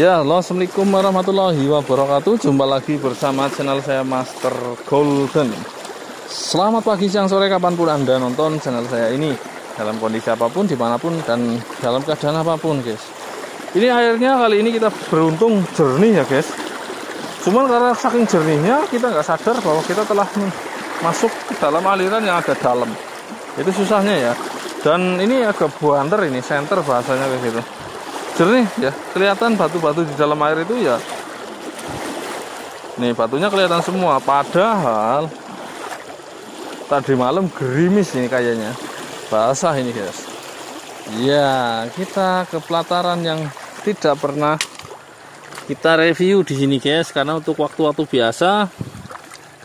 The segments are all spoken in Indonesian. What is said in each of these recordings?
Ya, Assalamualaikum warahmatullahi wabarakatuh. Jumpa lagi bersama channel saya Master Golden. Selamat pagi, siang, sore, kapanpun Anda nonton channel saya ini. Dalam kondisi apapun, dimanapun, dan dalam keadaan apapun, guys. Ini akhirnya kali ini kita beruntung jernih ya, guys. Cuman karena saking jernihnya, kita nggak sadar bahwa kita telah masuk ke dalam aliran yang ada dalam. Itu susahnya ya. Dan ini agak buanter ini, center bahasanya kayak gitu jernih ya kelihatan batu-batu di dalam air itu ya nih batunya kelihatan semua padahal tadi malam gerimis ini kayaknya basah ini guys ya kita ke pelataran yang tidak pernah kita review di sini guys karena untuk waktu-waktu biasa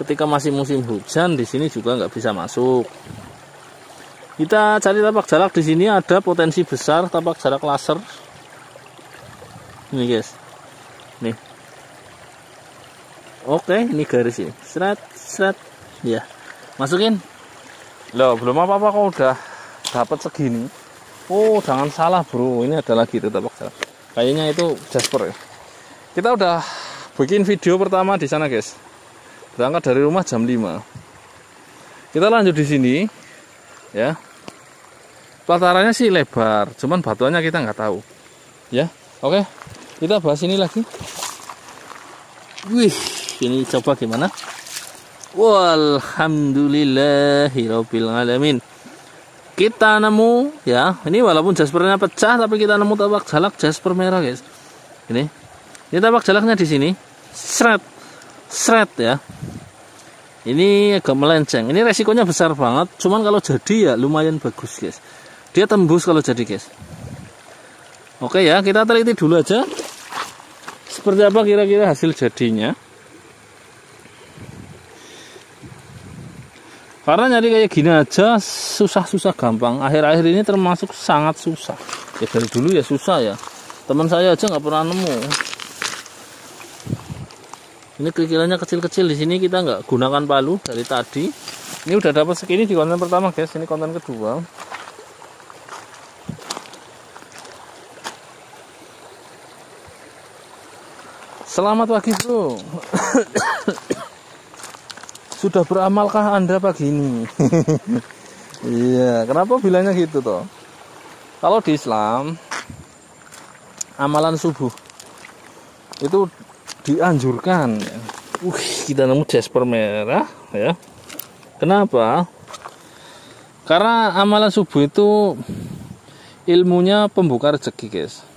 ketika masih musim hujan di sini juga nggak bisa masuk kita cari tapak jarak di sini ada potensi besar tapak jarak laser nih guys nih oke ini garis ya serat serat ya masukin loh belum apa apa kok udah dapat segini oh jangan salah bro ini ada lagi tetap salah kayaknya itu Jasper ya kita udah bikin video pertama di sana guys berangkat dari rumah jam 5 kita lanjut di sini ya pelatarannya sih lebar cuman batuannya kita nggak tahu ya oke kita bahas ini lagi wih ini coba gimana alamin kita nemu ya ini walaupun jaspernya pecah tapi kita nemu tabak jalak jasper merah guys ini ini tabak jalaknya di sini seret seret ya ini agak melenceng ini resikonya besar banget cuman kalau jadi ya lumayan bagus guys dia tembus kalau jadi guys Oke ya, kita teliti dulu aja. Seperti apa kira-kira hasil jadinya? Karena nyari kayak gini aja susah-susah gampang. Akhir-akhir ini termasuk sangat susah. Ya dari dulu ya susah ya. Teman saya aja nggak pernah nemu. Ini kerikilannya kecil-kecil di sini kita nggak gunakan palu dari tadi. Ini udah dapat segini di konten pertama guys. Ini konten kedua. Selamat pagi bro Sudah beramalkah anda pagi ini? iya, kenapa bilangnya gitu toh? Kalau di Islam Amalan subuh Itu dianjurkan Uh, kita nemu jasper merah ya Kenapa? Karena amalan subuh itu ilmunya pembuka rezeki guys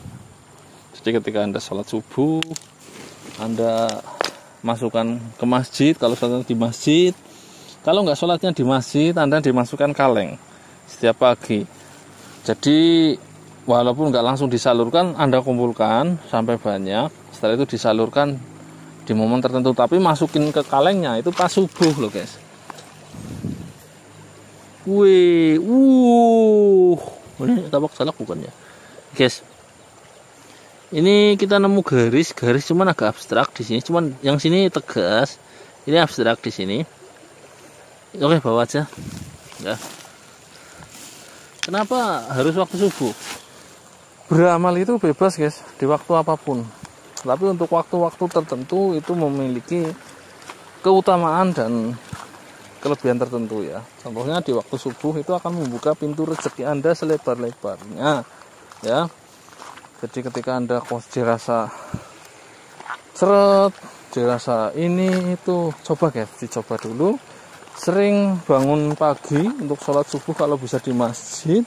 Jadi ketika anda sholat subuh anda masukkan ke masjid kalau sholatnya di masjid kalau nggak sholatnya di masjid Anda dimasukkan kaleng setiap pagi jadi walaupun nggak langsung disalurkan Anda kumpulkan sampai banyak setelah itu disalurkan di momen tertentu tapi masukin ke kalengnya itu pas subuh loh guys Wih, uh, ini tabak salak bukan ya, guys? ini kita nemu garis garis cuman agak abstrak di sini cuman yang sini tegas ini abstrak di sini oke bawa aja ya kenapa harus waktu subuh beramal itu bebas guys di waktu apapun tapi untuk waktu-waktu tertentu itu memiliki keutamaan dan kelebihan tertentu ya contohnya di waktu subuh itu akan membuka pintu rezeki anda selebar-lebarnya ya jadi ketika anda kos dirasa seret dirasa ini itu coba guys dicoba dulu sering bangun pagi untuk sholat subuh kalau bisa di masjid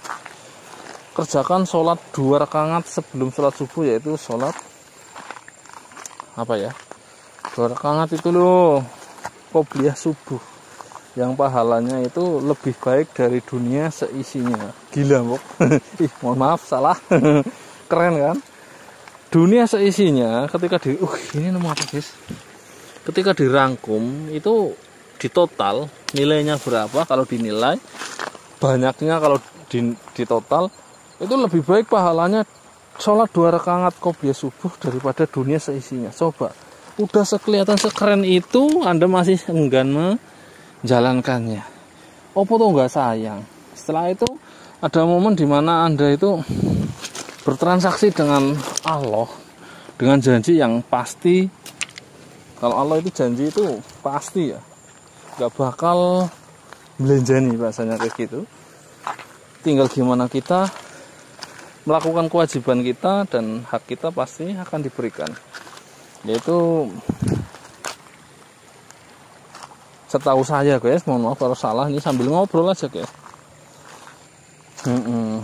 kerjakan sholat dua rakaat sebelum sholat subuh yaitu sholat apa ya dua rakaat itu loh qobliyah subuh yang pahalanya itu lebih baik dari dunia seisinya gila kok ih mohon maaf salah keren kan dunia seisinya ketika di uh ini nemu apa guys ketika dirangkum itu di total nilainya berapa kalau dinilai banyaknya kalau di, di total itu lebih baik pahalanya sholat dua rekangat qobliyah subuh daripada dunia seisinya coba udah sekelihatan sekeren itu anda masih enggan menjalankannya opo tuh nggak sayang setelah itu ada momen dimana anda itu bertransaksi dengan Allah dengan janji yang pasti kalau Allah itu janji itu pasti ya nggak bakal belanjani bahasanya kayak gitu tinggal gimana kita melakukan kewajiban kita dan hak kita pasti akan diberikan yaitu setahu saya guys mohon maaf kalau salah ini sambil ngobrol aja guys mm -mm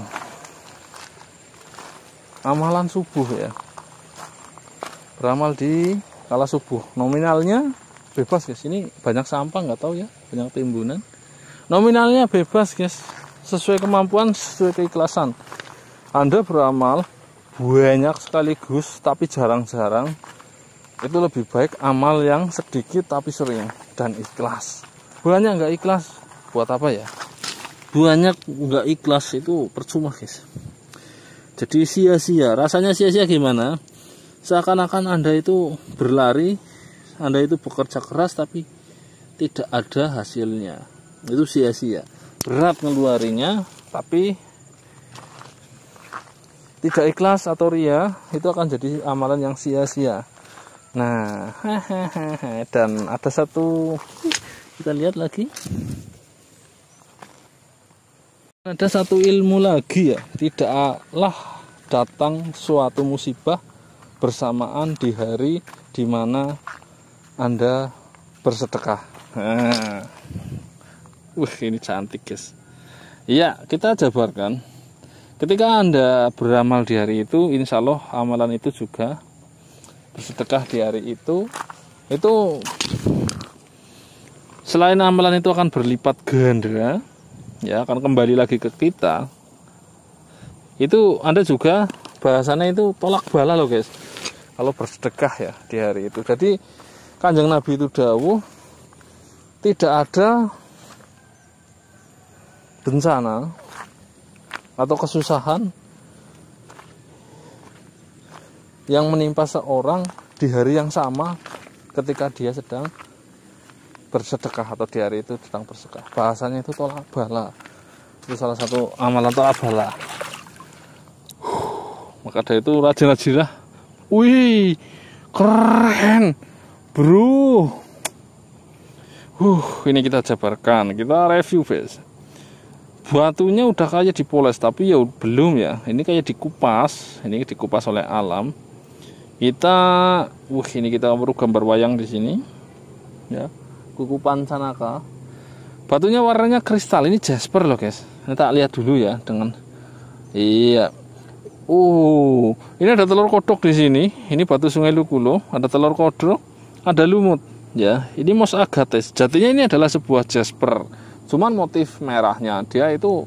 amalan subuh ya ramal di kala subuh nominalnya bebas guys ini banyak sampah nggak tahu ya banyak timbunan nominalnya bebas guys sesuai kemampuan sesuai keikhlasan anda beramal banyak sekaligus tapi jarang-jarang itu lebih baik amal yang sedikit tapi sering dan ikhlas banyak nggak ikhlas buat apa ya banyak nggak ikhlas itu percuma guys jadi sia-sia. Rasanya sia-sia gimana? Seakan-akan Anda itu berlari, Anda itu bekerja keras tapi tidak ada hasilnya. Itu sia-sia. Berat ngeluarinya, tapi tidak ikhlas atau ria itu akan jadi amalan yang sia-sia. Nah, dan ada satu kita lihat lagi. Ada satu ilmu lagi ya, tidaklah datang suatu musibah bersamaan di hari di mana Anda bersedekah. Wah, ini cantik, guys. Iya, kita jabarkan. Ketika Anda beramal di hari itu, insya Allah amalan itu juga bersedekah di hari itu. Itu selain amalan itu akan berlipat ganda, ya akan kembali lagi ke kita itu anda juga bahasannya itu tolak bala loh guys kalau bersedekah ya di hari itu jadi kanjeng nabi itu dawuh tidak ada bencana atau kesusahan yang menimpa seorang di hari yang sama ketika dia sedang bersedekah atau di hari itu tentang bersedekah bahasanya itu tolak bala itu salah satu amalan tolak bala maka dari itu rajin-rajinlah wih keren bro uh ini kita jabarkan kita review guys batunya udah kayak dipoles tapi ya belum ya ini kayak dikupas ini dikupas oleh alam kita uh ini kita perlu gambar wayang di sini ya kukupan sanaka batunya warnanya kristal ini jasper loh guys ini tak lihat dulu ya dengan iya uh ini ada telur kodok di sini ini batu sungai lukulo ada telur kodok ada lumut ya ini mos agate jatinya ini adalah sebuah jasper cuman motif merahnya dia itu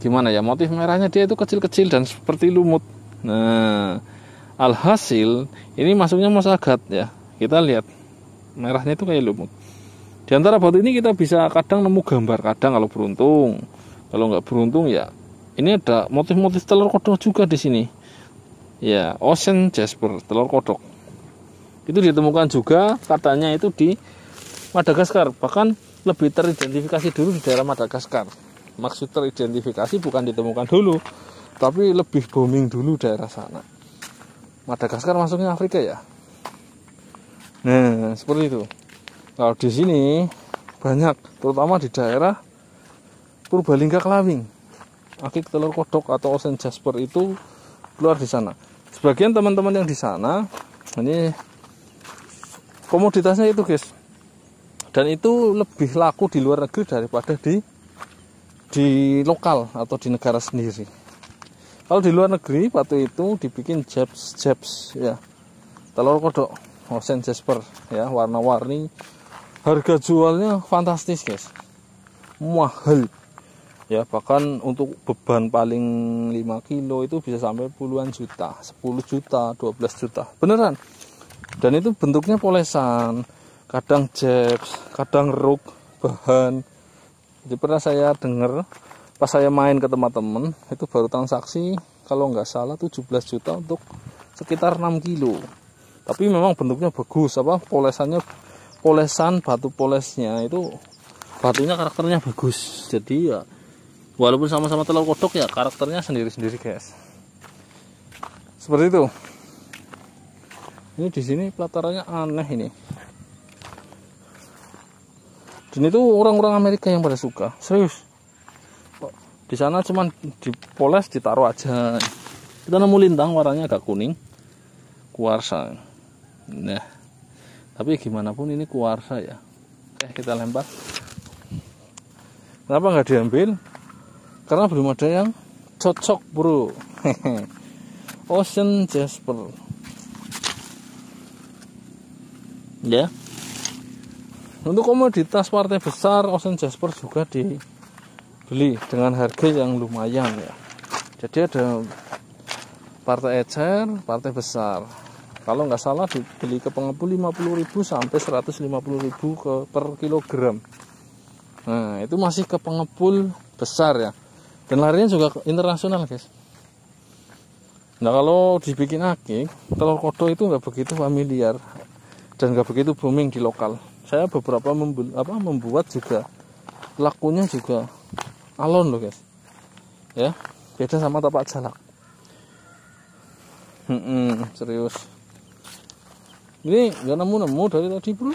gimana ya motif merahnya dia itu kecil-kecil dan seperti lumut nah alhasil ini masuknya mos agat ya kita lihat merahnya itu kayak lumut di antara batu ini kita bisa kadang nemu gambar, kadang kalau beruntung. Kalau nggak beruntung ya ini ada motif-motif telur kodok juga di sini. Ya, ocean jasper, telur kodok. Itu ditemukan juga katanya itu di Madagaskar, bahkan lebih teridentifikasi dulu di daerah Madagaskar. Maksud teridentifikasi bukan ditemukan dulu, tapi lebih booming dulu daerah sana. Madagaskar masuknya Afrika ya. Nah, seperti itu. Kalau nah, di sini banyak, terutama di daerah Purbalingga Kelawing. Akik telur kodok atau osen jasper itu keluar di sana. Sebagian teman-teman yang di sana ini komoditasnya itu, guys. Dan itu lebih laku di luar negeri daripada di di lokal atau di negara sendiri. Kalau di luar negeri batu itu dibikin jeps jeps ya. Telur kodok, osen jasper ya, warna-warni harga jualnya fantastis guys mahal ya bahkan untuk beban paling 5 kilo itu bisa sampai puluhan juta 10 juta 12 juta beneran dan itu bentuknya polesan kadang jeps kadang ruk bahan jadi pernah saya dengar pas saya main ke teman-teman itu baru transaksi kalau nggak salah 17 juta untuk sekitar 6 kilo tapi memang bentuknya bagus apa polesannya polesan batu polesnya itu batunya karakternya bagus jadi ya walaupun sama-sama telur kodok ya karakternya sendiri-sendiri guys seperti itu ini di sini pelatarannya aneh ini dan itu orang-orang Amerika yang pada suka serius di sana cuman dipoles ditaruh aja kita nemu lintang warnanya agak kuning kuarsa nah tapi gimana pun ini kuarsa ya oke kita lempar kenapa nggak diambil karena belum ada yang cocok bro Ocean Jasper ya untuk komoditas partai besar Ocean Jasper juga dibeli dengan harga yang lumayan ya jadi ada partai ecer partai besar kalau nggak salah dibeli ke pengepul ribu sampai 150.000 ke per kilogram nah itu masih ke pengepul besar ya dan larinya juga internasional guys nah kalau dibikin akik telur kodo itu nggak begitu familiar dan nggak begitu booming di lokal saya beberapa membu apa, membuat juga lakunya juga alon loh guys ya beda sama tapak jalak hmm, serius ini nggak nemu-nemu dari tadi bro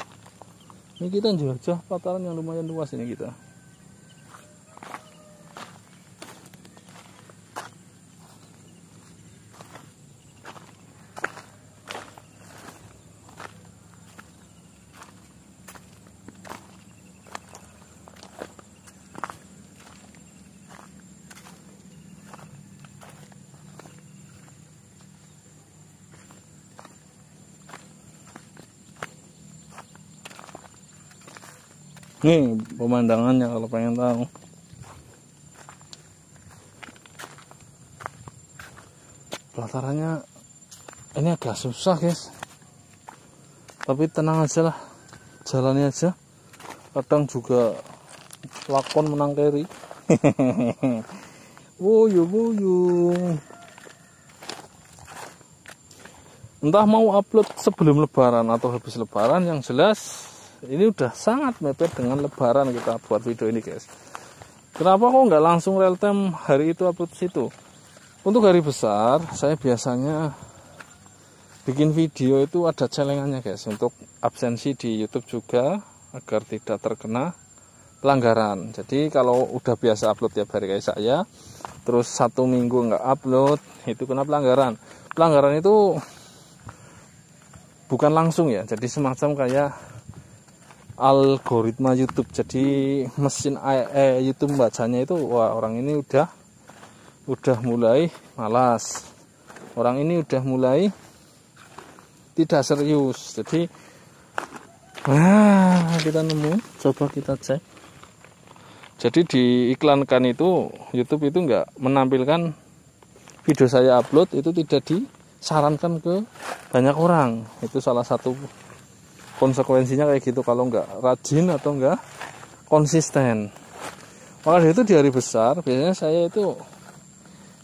ini kita jelajah pataran yang lumayan luas ini kita nih pemandangannya kalau pengen tahu pelatarannya ini agak susah guys tapi tenang aja lah jalannya aja kadang juga lakon menang keri. Woyu woyu. entah mau upload sebelum lebaran atau habis lebaran yang jelas ini udah sangat mepet dengan lebaran kita buat video ini guys kenapa kok nggak langsung real time hari itu upload situ untuk hari besar saya biasanya bikin video itu ada celengannya guys untuk absensi di YouTube juga agar tidak terkena pelanggaran jadi kalau udah biasa upload tiap hari kayak saya terus satu minggu nggak upload itu kena pelanggaran pelanggaran itu bukan langsung ya jadi semacam kayak algoritma YouTube jadi mesin eh, YouTube bacanya itu wah orang ini udah udah mulai malas orang ini udah mulai tidak serius jadi wah kita nemu coba kita cek jadi diiklankan itu YouTube itu enggak menampilkan video saya upload itu tidak disarankan ke banyak orang itu salah satu konsekuensinya kayak gitu kalau nggak rajin atau nggak konsisten maka itu di hari besar biasanya saya itu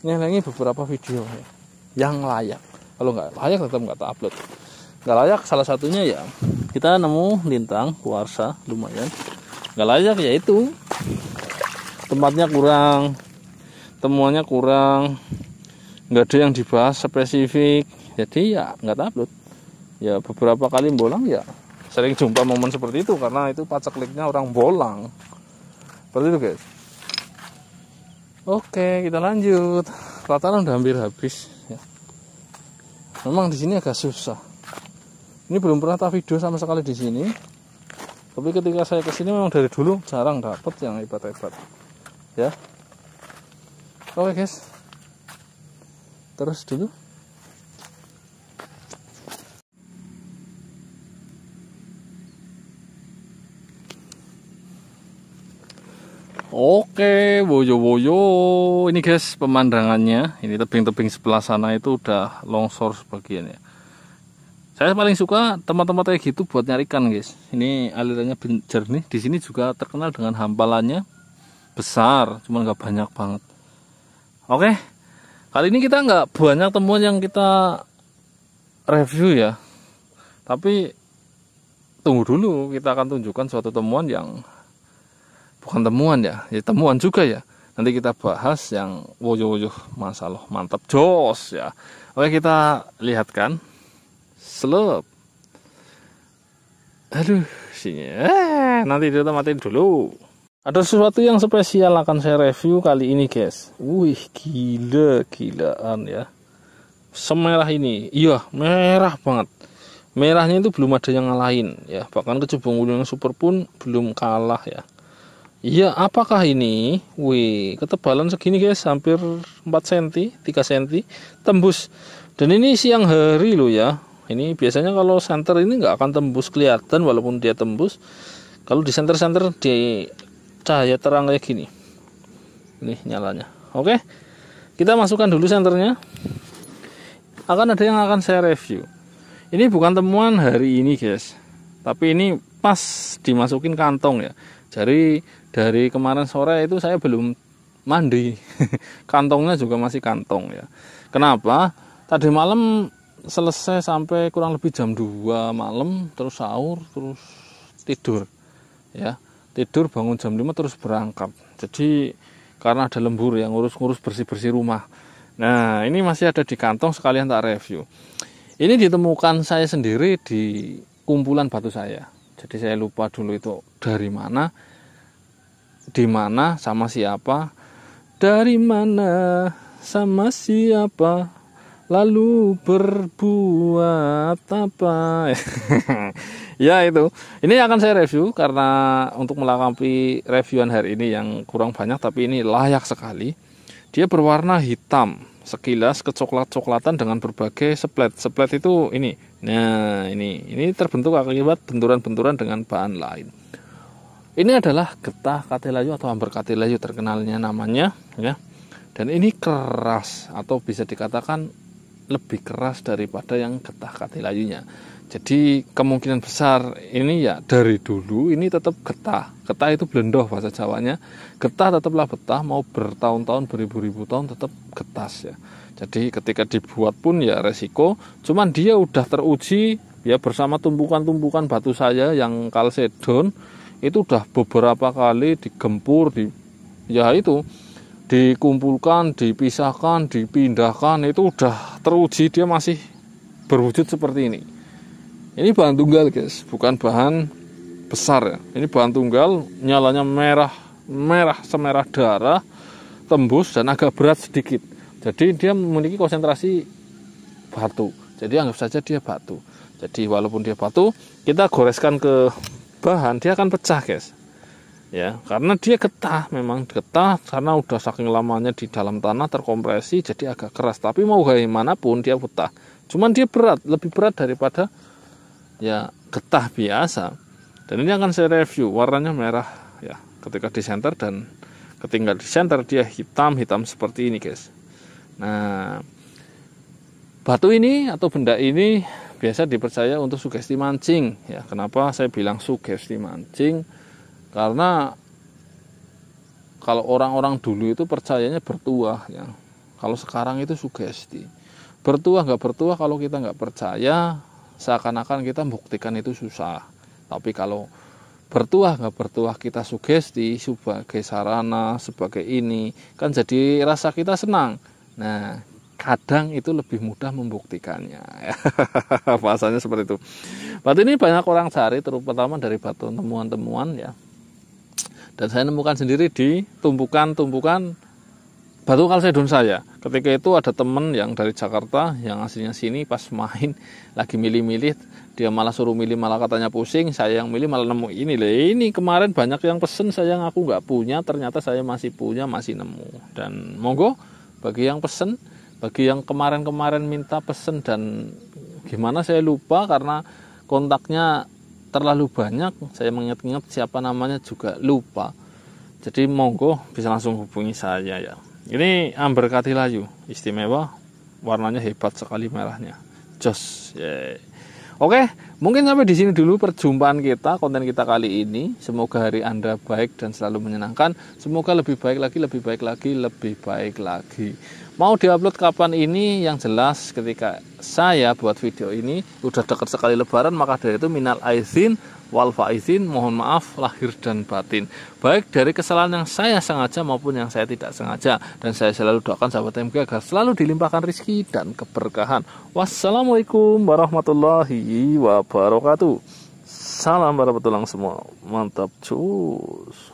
nyelengi beberapa video ya. yang layak kalau nggak layak tetap nggak upload nggak layak salah satunya ya kita nemu lintang kuarsa lumayan nggak layak ya itu tempatnya kurang temuannya kurang nggak ada yang dibahas spesifik jadi ya nggak upload ya beberapa kali bolang ya sering jumpa momen seperti itu karena itu pacekliknya orang bolang seperti itu guys oke kita lanjut tataran udah hampir habis ya. memang di sini agak susah ini belum pernah tahu video sama sekali di sini tapi ketika saya kesini memang dari dulu jarang dapet yang hebat-hebat ya oke guys terus dulu Oke, boyo-boyo. Ini guys pemandangannya. Ini tebing-tebing sebelah sana itu udah longsor sebagian ya. Saya paling suka tempat-tempat kayak gitu buat nyarikan guys. Ini alirannya jernih. Di sini juga terkenal dengan hampalannya besar, cuman nggak banyak banget. Oke, kali ini kita nggak banyak temuan yang kita review ya. Tapi tunggu dulu, kita akan tunjukkan suatu temuan yang bukan temuan ya ya temuan juga ya nanti kita bahas yang woyo woyo masalah mantap jos ya oke kita lihatkan selop. aduh sini eh, nanti kita matiin dulu ada sesuatu yang spesial akan saya review kali ini guys wih gila gilaan ya semerah ini iya merah banget merahnya itu belum ada yang lain ya bahkan kecubung ulu yang super pun belum kalah ya Iya, apakah ini? Wih, ketebalan segini guys, hampir 4 cm, 3 cm, tembus. Dan ini siang hari loh ya. Ini biasanya kalau senter ini nggak akan tembus kelihatan walaupun dia tembus. Kalau di senter-senter di cahaya terang kayak gini. Ini nyalanya. Oke. Kita masukkan dulu senternya. Akan ada yang akan saya review. Ini bukan temuan hari ini, guys. Tapi ini pas dimasukin kantong ya. Jadi dari kemarin sore itu saya belum mandi kantongnya juga masih kantong ya kenapa tadi malam selesai sampai kurang lebih jam 2 malam terus sahur terus tidur ya tidur bangun jam 5 terus berangkat jadi karena ada lembur yang ngurus-ngurus bersih-bersih rumah nah ini masih ada di kantong sekalian tak review ini ditemukan saya sendiri di kumpulan batu saya jadi saya lupa dulu itu dari mana di mana sama siapa dari mana sama siapa lalu berbuat apa ya itu ini akan saya review karena untuk melengkapi reviewan hari ini yang kurang banyak tapi ini layak sekali dia berwarna hitam sekilas kecoklat-coklatan dengan berbagai seplet seplet itu ini nah ini ini terbentuk akibat benturan-benturan dengan bahan lain ini adalah getah katilayu atau amber katilayu terkenalnya namanya ya. Dan ini keras atau bisa dikatakan lebih keras daripada yang getah katilayunya. Jadi kemungkinan besar ini ya dari dulu ini tetap getah. Getah itu blendoh bahasa Jawanya. Getah tetaplah betah mau bertahun-tahun beribu-ribu tahun tetap getas ya. Jadi ketika dibuat pun ya resiko. Cuman dia udah teruji ya bersama tumpukan-tumpukan batu saya yang kalsedon itu udah beberapa kali digempur di ya itu dikumpulkan, dipisahkan, dipindahkan itu udah teruji dia masih berwujud seperti ini. Ini bahan tunggal guys, bukan bahan besar ya. Ini bahan tunggal nyalanya merah merah semerah darah tembus dan agak berat sedikit. Jadi dia memiliki konsentrasi batu. Jadi anggap saja dia batu. Jadi walaupun dia batu, kita goreskan ke bahan dia akan pecah guys ya karena dia getah memang getah karena udah saking lamanya di dalam tanah terkompresi jadi agak keras tapi mau gimana pun dia getah cuman dia berat lebih berat daripada ya getah biasa dan ini akan saya review warnanya merah ya ketika di center dan ketinggal di center dia hitam hitam seperti ini guys nah batu ini atau benda ini biasa dipercaya untuk sugesti mancing ya kenapa saya bilang sugesti mancing karena kalau orang-orang dulu itu percayanya bertuah ya kalau sekarang itu sugesti bertuah nggak bertuah kalau kita nggak percaya seakan-akan kita buktikan itu susah tapi kalau bertuah nggak bertuah kita sugesti sebagai sarana sebagai ini kan jadi rasa kita senang nah kadang itu lebih mudah membuktikannya. Bahasanya seperti itu. Batu ini banyak orang cari terutama dari batu temuan-temuan ya. Dan saya nemukan sendiri di tumpukan-tumpukan batu kalsedon saya. Ketika itu ada teman yang dari Jakarta yang aslinya sini pas main lagi milih-milih dia malah suruh milih malah katanya pusing saya yang milih malah nemu ini lah ini kemarin banyak yang pesen saya yang aku nggak punya ternyata saya masih punya masih nemu dan monggo bagi yang pesen bagi yang kemarin-kemarin minta pesen dan gimana saya lupa karena kontaknya terlalu banyak saya mengingat-ingat siapa namanya juga lupa jadi monggo bisa langsung hubungi saya ya ini amber katilayu istimewa warnanya hebat sekali merahnya jos yeah. Oke, mungkin sampai di sini dulu perjumpaan kita, konten kita kali ini. Semoga hari Anda baik dan selalu menyenangkan. Semoga lebih baik lagi, lebih baik lagi, lebih baik lagi. Mau diupload kapan ini? Yang jelas ketika saya buat video ini udah dekat sekali lebaran, maka dari itu minal aizin wal faizin mohon maaf lahir dan batin baik dari kesalahan yang saya sengaja maupun yang saya tidak sengaja dan saya selalu doakan sahabat MG agar selalu dilimpahkan rizki dan keberkahan wassalamualaikum warahmatullahi wabarakatuh salam para petulang semua mantap cus